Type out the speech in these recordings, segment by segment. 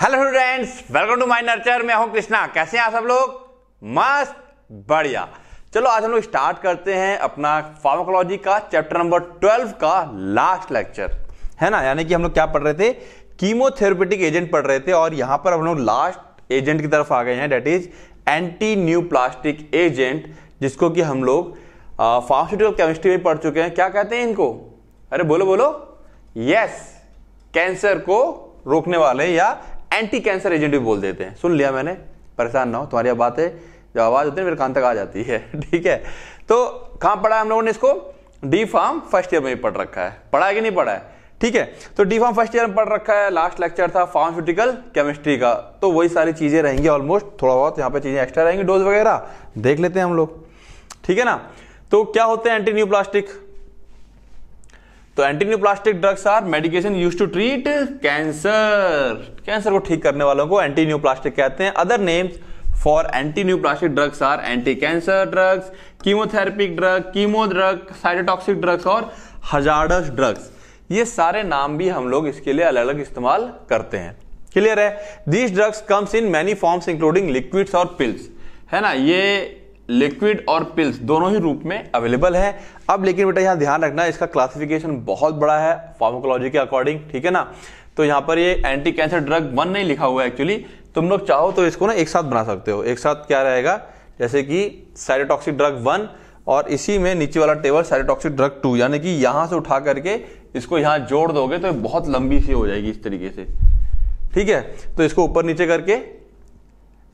hello students welcome to my nurture मैं हूं कृष्णा कैसे हैं आप सब लोग मस्त बढ़िया चलो आज हम लोग स्टार्ट करते हैं अपना फार्माकोलॉजी का चैप्टर नंबर 12 का लास्ट लेक्चर है ना यानी कि हम लोग क्या पढ़ रहे थे कीमोथेरेपेटिक एजेंट पढ़ रहे थे और यहाँ पर हम लोग लास्ट एजेंट की तरफ आ गए हैं that is antineoplastic agent जिसको कि हम लोग फार्मास्यूटिकल केमिस्ट्री में पढ़ चुके हैं क्या कहते हैं इनको अरे बोलो बोलो यस yes, कैंसर को रोकने वाले या एंटी कैंसर एजेंट भी बोल देते हैं सुन लिया मैंने परेशान ना हो तुम्हारी बात है जो आवाज़ होती है मेरे कान तक आ जाती है ठीक है तो कहां पढ़ा है हम लोगों ने इसको डी फार्म फर्स्ट ईयर में ही पढ़ रखा है पढ़ा है कि नहीं पढ़ा है ठीक है तो डी फार्म फर्स्ट ईयर में पढ़ रखा है लास्ट लेक्चर था फार्मास्यूटिकल केमिस्ट्री का तो वही सारी चीज़ें रहेंगी ऑलमोस्ट थोड़ा बहुत यहाँ पे चीज़ें एक्स्ट्रा रहेंगी डोज वगैरह देख लेते हैं हम लोग ठीक है ना तो क्या होते हैं एंटी न्यू प्लास्टिक तो antineoplastic drugs are medication used to treat cancer cancer को ठीक करने वालों को एंटीन्यूप्लास्टिक कहते हैं other names for antineoplastic drugs or anticancer drugs chemotherapeutic drug chemo drug cytotoxic drugs और हजारडस ड्रग्स ये सारे नाम भी हम लोग इसके लिए अलग अलग इस्तेमाल करते हैं क्लियर है these drugs comes in many forms including liquids और पिल्स है ना ये लिक्विड और पिल्स दोनों ही रूप में अवेलेबल है अब लेकिन बेटा यहाँ ध्यान रखना इसका क्लासिफिकेशन बहुत बड़ा है फार्मोकोलॉजी के अकॉर्डिंग ठीक है ना तो यहाँ पर ये एंटी कैंसर ड्रग वन नहीं लिखा हुआ है एक्चुअली तुम लोग चाहो तो इसको ना एक साथ बना सकते हो एक साथ क्या रहेगा जैसे कि साइटोटॉक्सिक ड्रग वन और इसी में नीचे वाला टेबल साइटोटॉक्सिक ड्रग टू यानी कि यहाँ से उठा करके इसको यहाँ जोड़ दोगे तो बहुत लंबी सी हो जाएगी इस तरीके से ठीक है तो इसको ऊपर नीचे करके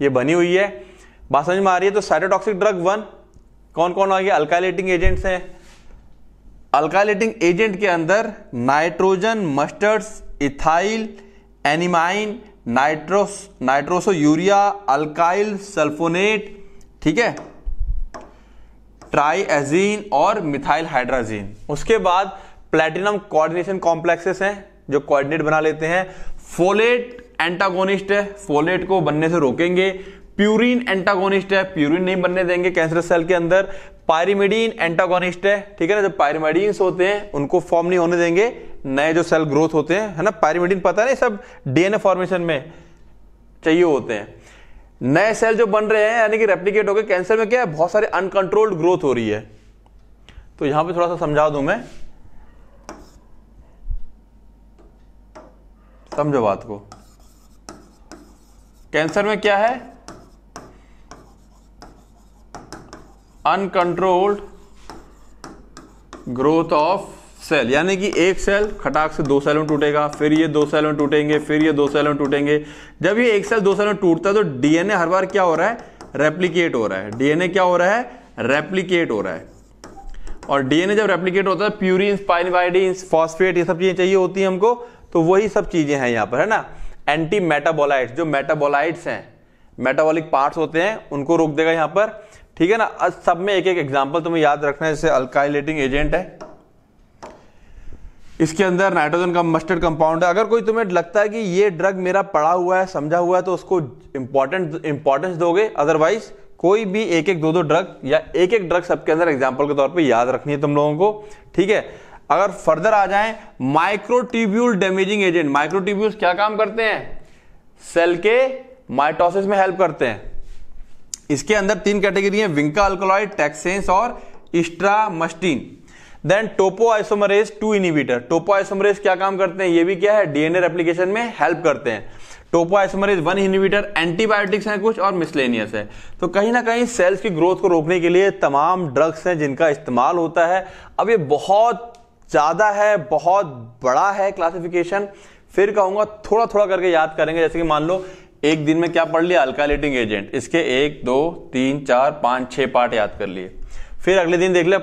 ये बनी हुई है बात समझ में आ रही है तो साइटोटॉक्सिक ड्रग वन कौन कौन आ गया अल्काइलेटिंग एजेंट्स हैं अल्काइलेटिंग एजेंट के अंदर nitrogen mustards ethylenimine nitroso nitrosourea alkyl sulfonate ठीक है ट्राईजीन और मिथाइल हाइड्राजीन उसके बाद प्लेटिनम कोऑर्डिनेशन कॉम्प्लेक्सेस हैं जो कोऑर्डिनेट बना लेते हैं फोलेट एंटागोनिस्ट है फोलेट को बनने से रोकेंगे प्यूरिन एंटागोनिस्ट है प्यूरिन नहीं बनने देंगे कैंसर सेल के अंदर पायरिमिडीन एंटागोनिस्ट है ठीक है ना जो पायरिमिडीन्स होते हैं उनको फॉर्म नहीं होने देंगे नए जो सेल ग्रोथ होते हैं है ना पायरिमिडीन पता नहीं सब डीएनए फॉर्मेशन में चाहिए होते हैं नए सेल जो बन रहे हैं यानी कि रेप्लीकेट हो गए कैंसर में क्या है बहुत सारे अनकंट्रोल्ड ग्रोथ हो रही है तो यहां पे थोड़ा सा समझा दू मैं समझो बात को कैंसर में क्या है अनकंट्रोल्ड ग्रोथ ऑफ सेल यानी कि एक सेल खटाक से दो सेल में टूटेगा फिर ये दो सेल में टूटेंगे फिर ये दो सेल में टूटेंगे जब ये एक सेल दो सेल में टूटता है तो डीएनए हर बार क्या हो रहा है रेप्लीकेट हो रहा है डीएनए क्या हो रहा है रेप्लीकेट हो रहा है और डीएनए जब रेप्लीकेट होता है प्यूरिन स्पाइनवाइडिन फॉस्फेट ये सब चीजें चाहिए होती है हमको तो वही सब चीजें हैं यहां पर है ना एंटी मेटाबोलाइट जो मेटाबोलाइट्स हैं मेटाबॉलिक पार्ट्स होते हैं उनको रोक देगा यहां पर ठीक है ना सब में एक एक एग्जाम्पल तुम्हें याद रखना है जैसे अल्काइलेटिंग एजेंट है इसके अंदर नाइट्रोजन का मस्टर्ड कंपाउंड है अगर कोई तुम्हें लगता है कि ये ड्रग मेरा पड़ा हुआ है समझा हुआ है तो उसको इंपॉर्टेंट इंपॉर्टेंस दोगे अदरवाइज कोई भी एक एक दो दो ड्रग या एक एक ड्रग सबके अंदर एग्जाम्पल के तौर पर याद रखनी है तुम लोगों को ठीक है अगर फर्दर आ जाए माइक्रोट्यूब्यूल डैमेजिंग एजेंट माइक्रोट्यूब्यूल क्या काम करते हैं सेल के माइटोसिस में हेल्प करते हैं इसके अंदर तीन कैटेगरी है विंका अल्कोलॉइड टैक्सेंस और estramustine then topoisomerase two inhibitor topoisomerase क्या काम करते हैं ये भी क्या है डीएनए एप्लीकेशन में हेल्प करते हैं topoisomerase one inhibitor antibiotics हैं कुछ और मिसलेनियस है तो कहीं ना कहीं सेल्स की ग्रोथ को रोकने के लिए तमाम ड्रग्स हैं जिनका इस्तेमाल होता है अब ये बहुत ज़्यादा है बहुत बड़ा है क्लासिफिकेशन फिर कहूंगा थोड़ा थोड़ा करके याद करेंगे जैसे कि मान लो एक दिन में क्या पढ़ लिया अल्कालेटिंग एजेंट इसके एक दो तीन चार पांच छह पार्ट याद कर लिए फिर अगले दिन देख लिया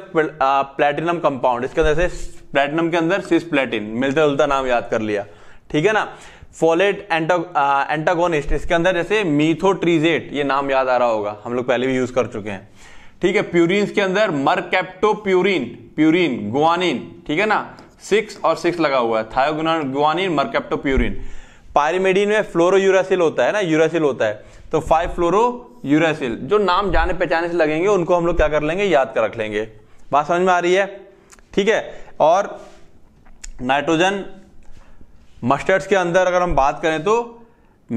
प्लेटिनम कंपाउंड इसके अंदर से प्लेटिनम के अंदर सिस प्लेटिन मिलता जुलता नाम याद कर लिया ठीक है ना फोलेट एंटागोनिस्ट इसके अंदर जैसे मीथोट्रीजेट ये नाम याद आ रहा होगा हम लोग पहले भी यूज कर चुके हैं ठीक है प्यूरिन के अंदर मरकेप्टोप्यूरिन प्यूरिन गुआनिन ठीक है ना सिक्स और सिक्स लगा हुआ है थायोगुआनिन मरकेप्टोप्यूरिन पायरिमेडिन में फ्लोरो यूरासिल होता है ना यूरासिल होता है तो फाइव फ्लोरो यूरासिल जो नाम जाने पहचाने से लगेंगे उनको हम लोग क्या कर लेंगे याद कर रख लेंगे बात समझ में आ रही है ठीक है और नाइट्रोजन मस्टर्ड्स के अंदर अगर हम बात करें तो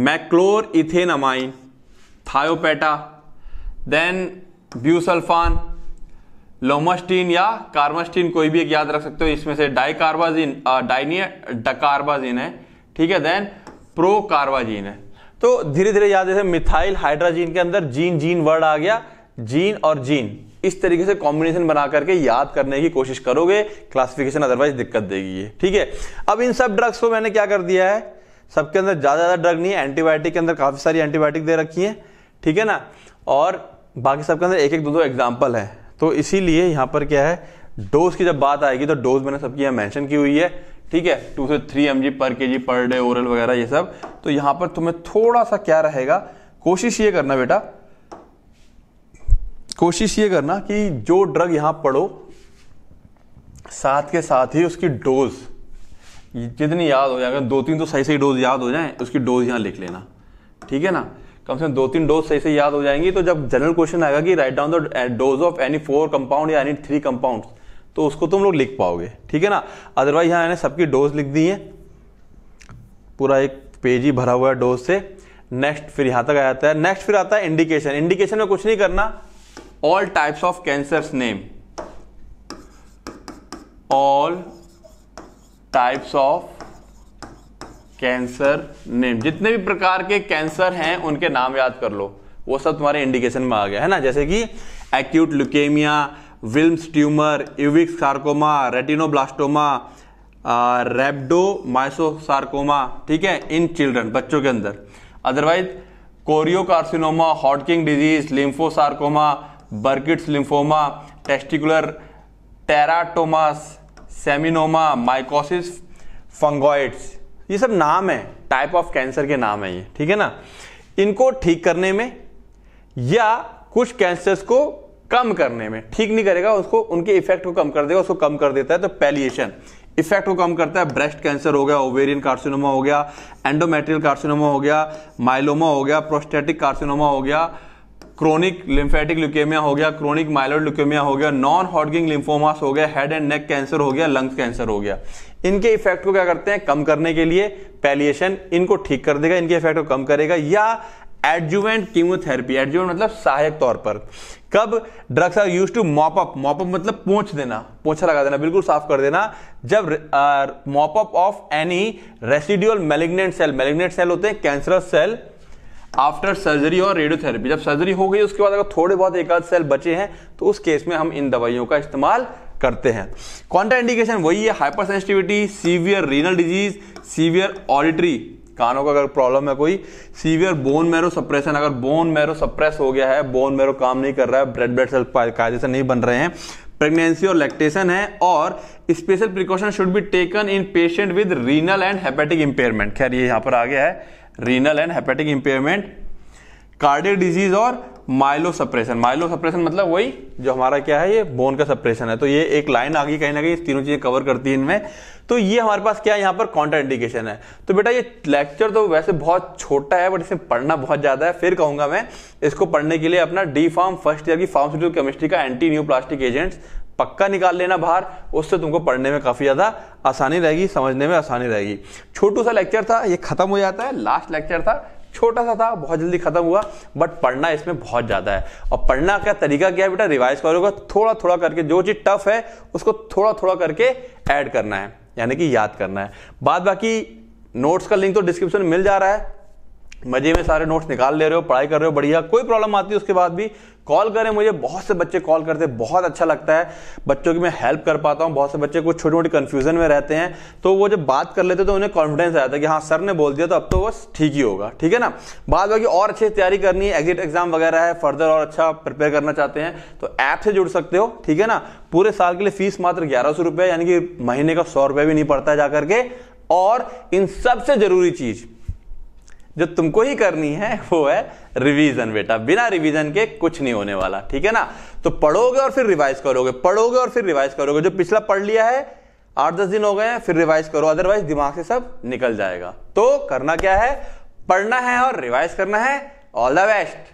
मैक्लोर इथेनमाइन थायोपेटा देन ब्यूसल्फान लोमस्टीन या कार्मस्टीन कोई भी एक याद रख सकते हो इसमें से डाइकार्बाजिन डाइनिया डकार्बाजिन है ठीक है देन प्रो कार्बाजीन है तो धीरे धीरे याद जैसे मिथाइल हाइड्राजीन के अंदर जीन जीन वर्ड आ गया जीन और जीन इस तरीके से कॉम्बिनेशन बना करके याद करने की कोशिश करोगे क्लासिफिकेशन अदरवाइज दिक्कत देगी ये ठीक है अब इन सब ड्रग्स को मैंने क्या कर दिया है सबके अंदर ज़्यादा ज़्यादा ड्रग नहीं है एंटीबायोटिक के अंदर काफ़ी सारी एंटीबायोटिक दे रखी है ठीक है ना और बाकी सबके अंदर एक एक दो दो एग्जाम्पल है तो इसीलिए यहां पर क्या है डोज की जब बात आएगी तो डोज मैंने सबकी यहां मैंशन की हुई है ठीक है टू से थ्री एम पर के पर डे ओरल वगैरह ये सब तो यहाँ पर तुम्हें थोड़ा सा क्या रहेगा कोशिश ये करना बेटा कोशिश ये करना कि जो ड्रग यहाँ पढ़ो साथ के साथ ही उसकी डोज जितनी याद हो जाए अगर दो तीन तो सही सही डोज याद हो जाए उसकी डोज यहाँ लिख लेना ठीक है ना कम से कम दो तीन डोज सही से याद हो जाएंगी तो जब जनरल क्वेश्चन आएगा कि write down the dose of any four compound या एनी थ्री कंपाउंड तो उसको तुम लोग लिख पाओगे ठीक है ना अदरवाइज यहाँ मैंने सबकी डोज लिख दी है पूरा एक पेज ही भरा हुआ है डोज से नेक्स्ट फिर यहाँ तक आ जाता है नेक्स्ट फिर आता है इंडिकेशन इंडिकेशन में कुछ नहीं करना all types of cancer name all types of cancer name जितने भी प्रकार के कैंसर हैं उनके नाम याद कर लो वो सब तुम्हारे इंडिकेशन में आ गया है ना जैसे कि acute leukaemia Wilms tumour Ewing's sarcoma retinoblastoma rhabdomyosarcoma ठीक है इन चिल्ड्रन बच्चों के अंदर otherwise choriocarcinoma Hodgkin disease lymphosarcoma Burkitt's lymphoma testicular teratomas seminoma mycosis fungoides ये सब नाम है टाइप ऑफ कैंसर के नाम है ये ठीक है ना इनको ठीक करने में या कुछ कैंसर्स को कम करने में ठीक नहीं करेगा उसको उनके इफेक्ट को कम कर देगा उसको कम कर देता है तो पैलिएशन इफेक्ट को कम करता है ब्रेस्ट कैंसर हो गया ओवेरियन कार्सिनोमा हो गया एंडोमेट्रियल कार्सिनोमा हो गया माइलोमा हो गया प्रोस्टेटिक कार्सिनोमा हो गया क्रोनिक लिम्फेटिक ल्यूकेमिया हो गया क्रोनिक माइलोड ल्यूकेमिया हो गया नॉन हॉडगिंग लिम्फोमास हो गया हेड एंड नेक कैंसर हो गया लंग्स कैंसर हो गया इनके इफेक्ट को क्या करते हैं कम करने के लिए पैलिएशन इनको ठीक कर देगा इनके इफेक्ट को कम करेगा या एडजुवेंट कीमोथेरेपी एडजुवेंट मतलब सहायक तौर पर कब drugs are used to mop up mop up मतलब पोंछ देना पोछा लगा देना बिल्कुल साफ कर देना जब mop up of any residual malignant cell malignant cell होते हैं कैंसरस सेल आफ्टर सर्जरी और रेडियोथेरेपी जब सर्जरी हो गई उसके बाद अगर थोड़े बहुत एक आध सेल बचे हैं तो उस केस में हम इन दवाइयों का इस्तेमाल करते हैं कॉन्ट्राइंडिकेशन वही है hypersensitivity severe renal disease severe auditory कानों का अगर प्रॉब्लम है कोई सीवियर बोन मैरो सप्रेशन अगर बोन मैरो सप्रेस हो गया है बोन मैरो काम नहीं कर रहा है ब्लड ब्लड सेल कायदे से नहीं बन रहे हैं प्रेगनेंसी और लैक्टेशन है और special precaution should be taken in patient with renal and hepatic impairment खैर ये यहाँ पर आ गया है renal and hepatic impairment cardiac disease और माइलो सप्रेशन माइलो सप्रेशन मतलब वही जो हमारा क्या है ये बोन का सप्रेशन है तो ये एक लाइन आ गई कहीं ना कहीं तीनों चीजें कवर करती है इनमें तो ये हमारे पास क्या है यहाँ पर काउंटर इंडिकेशन है तो बेटा ये लेक्चर तो वैसे बहुत छोटा है बट इसमें पढ़ना बहुत ज़्यादा है फिर कहूंगा मैं इसको पढ़ने के लिए अपना डी फार्म फर्स्ट ईयर की फार्मास्यूटिकल केमिस्ट्री का एंटी न्यू प्लास्टिक एजेंट्स पक्का निकाल लेना बाहर उससे तुमको पढ़ने में काफ़ी ज़्यादा आसानी रहेगी समझने में आसानी रहेगी छोटू सा लेक्चर था ये खत्म हो जाता है लास्ट लेक्चर था छोटा सा था बहुत जल्दी खत्म हुआ बट पढ़ना इसमें बहुत ज़्यादा है और पढ़ना का तरीका क्या है बेटा रिवाइज करोगे थोड़ा थोड़ा करके जो चीज़ टफ है उसको थोड़ा थोड़ा करके ऐड करना है यानी कि याद करना है बाद बाकी नोट्स का लिंक तो डिस्क्रिप्शन में मिल जा रहा है मजे में सारे नोट्स निकाल ले रहे हो पढ़ाई कर रहे हो बढ़िया कोई प्रॉब्लम आती है उसके बाद भी कॉल करें मुझे बहुत से बच्चे कॉल करते हैं बहुत अच्छा लगता है बच्चों की मैं हेल्प कर पाता हूँ बहुत से बच्चे कुछ छोटी मोटी कन्फ्यूजन में रहते हैं तो वो जब बात कर लेते तो उन्हें कॉन्फिडेंस आ जाता है कि हाँ सर ने बोल दिया तो अब तो बस ठीक ही होगा ठीक है ना बाद बाकी और अच्छी तैयारी करनी है एग्जिट एग्जाम वगैरह है फर्दर और अच्छा प्रिपेयर करना चाहते हैं तो ऐप से जुड़ सकते हो ठीक है ना पूरे साल के लिए फीस मात्र ग्यारह सौ रुपये यानी कि महीने का सौ रुपये भी नहीं पड़ता है जाकर के और इन सबसे जरूरी चीज़ जो तुमको ही करनी है वो है रिवीजन बेटा बिना रिवीजन के कुछ नहीं होने वाला ठीक है ना तो पढ़ोगे और फिर रिवाइज करोगे पढ़ोगे और फिर रिवाइज करोगे जो पिछला पढ़ लिया है आठ दस दिन हो गए हैं फिर रिवाइज करो अदरवाइज दिमाग से सब निकल जाएगा तो करना क्या है पढ़ना है और रिवाइज करना है ऑल द बेस्ट